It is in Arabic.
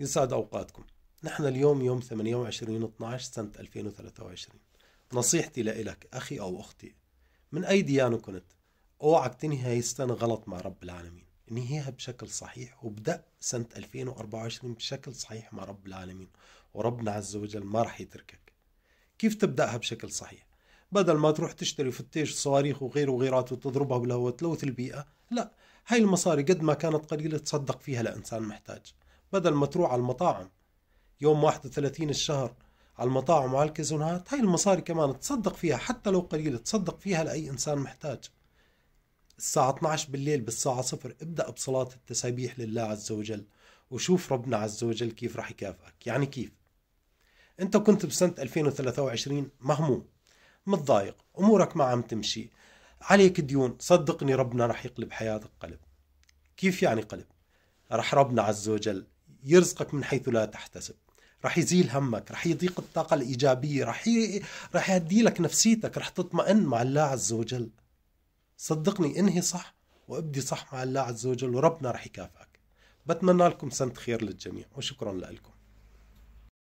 يسعد أوقاتكم نحن اليوم يوم 28 12 سنة 2023 نصيحتي لإلك أخي أو أختي من أي ديانة كنت أوعك تنهي هاي السنة غلط مع رب العالمين انهيها بشكل صحيح وابدأ سنة 2024 بشكل صحيح مع رب العالمين وربنا عز وجل ما رح يتركك كيف تبدأها بشكل صحيح بدل ما تروح تشتري فتيش صواريخ وغيره وغيرات وتضربها بالهواء تلوث البيئة لا هاي المصاري قد ما كانت قليلة تصدق فيها لإنسان محتاج بدل ما تروح على المطاعم يوم 31 الشهر على المطاعم وعلى الكازونات هاي المصاري كمان تصدق فيها حتى لو قليلة تصدق فيها لأي إنسان محتاج الساعة 12 بالليل بالساعة صفر ابدأ بصلاة التسابيح لله عز وجل وشوف ربنا عز وجل كيف رح يكافئك يعني كيف انت كنت بسنة 2023 مهموم متضايق امورك ما عم تمشي عليك ديون صدقني ربنا رح يقلب حياتك قلب كيف يعني قلب رح ربنا عز وجل يرزقك من حيث لا تحتسب راح يزيل همك راح يضيق الطاقة الإيجابية راح ي... راح يهدي لك نفسيتك راح تطمئن مع الله عز وجل صدقني انهي صح وابدي صح مع الله عز وجل وربنا راح يكافئك بتمنى لكم سنة خير للجميع وشكرا لكم